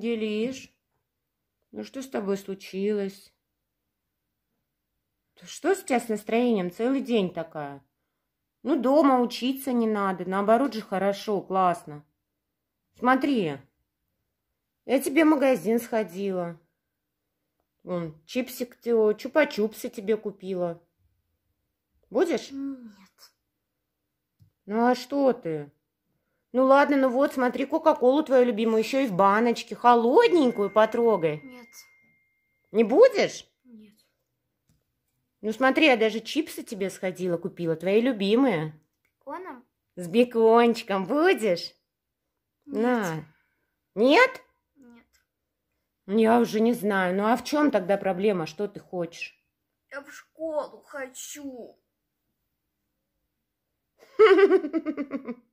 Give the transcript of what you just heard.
делишь? Ну что с тобой случилось? что сейчас с настроением? Целый день такая. Ну, дома учиться не надо. Наоборот же хорошо, классно. Смотри, я тебе в магазин сходила. Вон, чипсик, чупа-чупсы тебе купила. Будешь? Нет. Ну, а что ты? Ну ладно, ну вот, смотри, Кока-Колу твою любимую, еще и в баночке, холодненькую потрогай. Нет. Не будешь? Нет. Ну смотри, я даже чипсы тебе сходила, купила, твои любимые. С беконом? С бекончиком будешь? Нет. На. Нет? Нет. Я уже не знаю. Ну а в чем тогда проблема? Что ты хочешь? Я в школу хочу.